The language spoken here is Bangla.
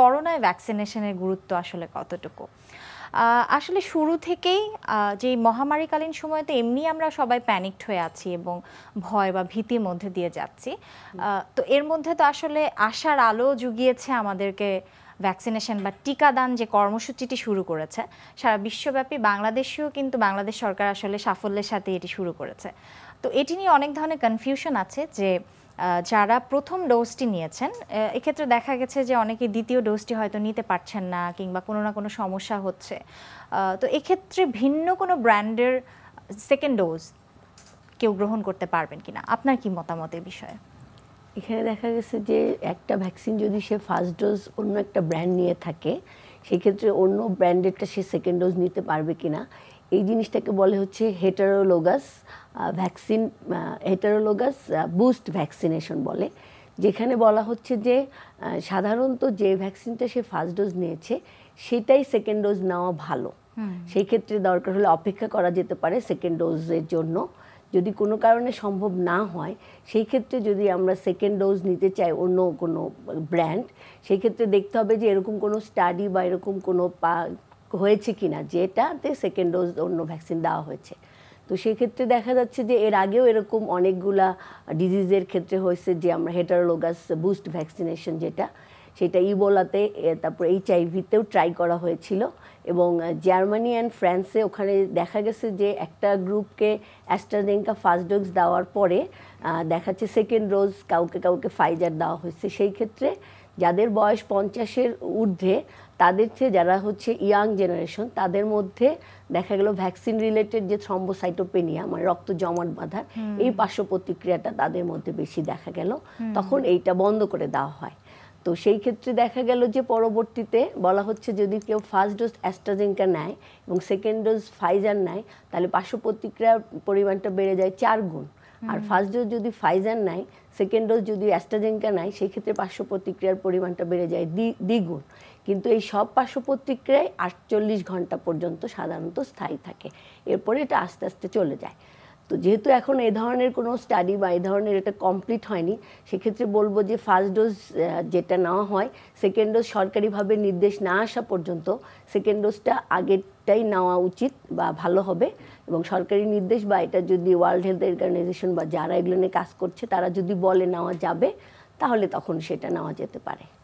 করোনায় ভ্যাকসিনেশনের গুরুত্ব আসলে কতটুকু আসলে শুরু থেকেই যে মহামারীকালীন সময়তে এমনি আমরা সবাই প্যানিকড হয়ে আছি এবং ভয় বা ভীতির মধ্যে দিয়ে যাচ্ছি তো এর মধ্যে তো আসলে আশার আলো জুগিয়েছে আমাদেরকে ভ্যাকসিনেশন বা টিকাদান যে কর্মসূচিটি শুরু করেছে সারা বিশ্বব্যাপী বাংলাদেশেও কিন্তু বাংলাদেশ সরকার আসলে সাফল্যের সাথে এটি শুরু করেছে তো এটি নিয়ে অনেক ধরনের কনফিউশন আছে যে যারা প্রথম ডোজটি নিয়েছেন এক্ষেত্রে দেখা গেছে যে অনেকে দ্বিতীয় ডোজটি হয়তো নিতে পারছেন না কিংবা কোনো না কোনো সমস্যা হচ্ছে তো এক্ষেত্রে ভিন্ন কোনো ব্র্যান্ডের সেকেন্ড ডোজ কেউ গ্রহণ করতে পারবেন কিনা আপনার কি মতামত এ বিষয়ে এখানে দেখা গেছে যে একটা ভ্যাকসিন যদি সে ফার্স্ট ডোজ অন্য একটা ব্র্যান্ড নিয়ে থাকে সেক্ষেত্রে অন্য ব্র্যান্ডেডটা সে সেকেন্ড ডোজ নিতে পারবে কি না এই জিনিসটাকে বলে হচ্ছে heterologous vaccine heterologous boost vaccination বলে যেখানে বলা হচ্ছে যে সাধারণত যে ভ্যাকসিনটা সে ফার্স্ট ডোজ নিয়েছে সেটাই সেকেন্ড ডোজ নেওয়া ভালো সেই ক্ষেত্রে দরকার হলে অপেক্ষা করা যেতে পারে সেকেন্ড ডোজের জন্য যদি কোনো কারণে সম্ভব না হয় সেই ক্ষেত্রে যদি আমরা সেকেন্ড ডোজ নিতে চাই অন্য কোনো ব্র্যান্ড সেই ক্ষেত্রে দেখতে হবে যে এরকম কোনো স্টাডি বা এরকম কোনো পা হয়েছে কি না যেটাতে সেকেন্ড ডোজ অন্য ভ্যাকসিন দেওয়া হয়েছে তো সেক্ষেত্রে দেখা যাচ্ছে যে এর আগেও এরকম অনেকগুলা ডিজিজের ক্ষেত্রে হয়েছে যে আমরা হেটারোলোগাস বুস্ট ভ্যাকসিনেশন যেটা সেটা ইবোলাতে তারপর এইচআইভিতেও ট্রাই করা হয়েছিল এবং জার্মানি অ্যান্ড ফ্রান্সে ওখানে দেখা গেছে যে একটা গ্রুপকে অ্যাস্ট্রাজেঙ্কা ফার্স্ট ডোজ দেওয়ার পরে দেখাচ্ছে সেকেন্ড ডোজ কাউকে কাউকে ফাইজার দেওয়া হয়েছে সেই ক্ষেত্রে যাদের বয়স পঞ্চাশের ঊর্ধ্বে তাদের চেয়ে যারা হচ্ছে ইয়াং জেনারেশন তাদের মধ্যে দেখা গেল ভ্যাকসিন রিলেটেড যে থ্রম্বোসাইটোপেনিয়া মানে রক্ত জমাট বাঁধা এই পার্শ্ব প্রতিক্রিয়াটা তাদের মধ্যে বেশি দেখা গেল তখন এইটা বন্ধ করে দেওয়া হয় তো সেই ক্ষেত্রে দেখা গেল যে পরবর্তীতে বলা হচ্ছে যদি কেউ ফার্স্ট ডোজ অ্যাস্ট্রাজেঙ্কা নেয় এবং সেকেন্ড ডোজ ফাইজার নেয় তাহলে পার্শ্ব প্রতিক্রিয়ার পরিমাণটা বেড়ে যায় চার গুণ আর ফার্স্ট ডোজ যদি ফাইজার নেয় সেকেন্ড ডোজ যদি অ্যাস্ট্রাজেঙ্কা নেয় সেই ক্ষেত্রে পার্শ্ব প্রতিক্রিয়ার পরিমাণটা বেড়ে যায় দ্বিগুণ কিন্তু এই সব পার্শ্ব প্রতিক্রিয়ায় আটচল্লিশ ঘন্টা পর্যন্ত সাধারণত স্থায়ী থাকে এরপরে এটা আস্তে আস্তে চলে যায় তো যেহেতু এখন এ ধরনের কোনো স্টাডি বা এ ধরনের এটা কমপ্লিট হয়নি সেক্ষেত্রে বলবো যে ফার্স্ট ডোজ যেটা নেওয়া হয় সেকেন্ড ডোজ সরকারিভাবে নির্দেশ না আসা পর্যন্ত সেকেন্ড ডোজটা আগেরটাই নেওয়া উচিত বা ভালো হবে এবং সরকারি নির্দেশ বা এটা যদি ওয়ার্ল্ড হেলথ অর্গানাইজেশন বা যারা এগুলো নিয়ে কাজ করছে তারা যদি বলে নেওয়া যাবে তাহলে তখন সেটা নেওয়া যেতে পারে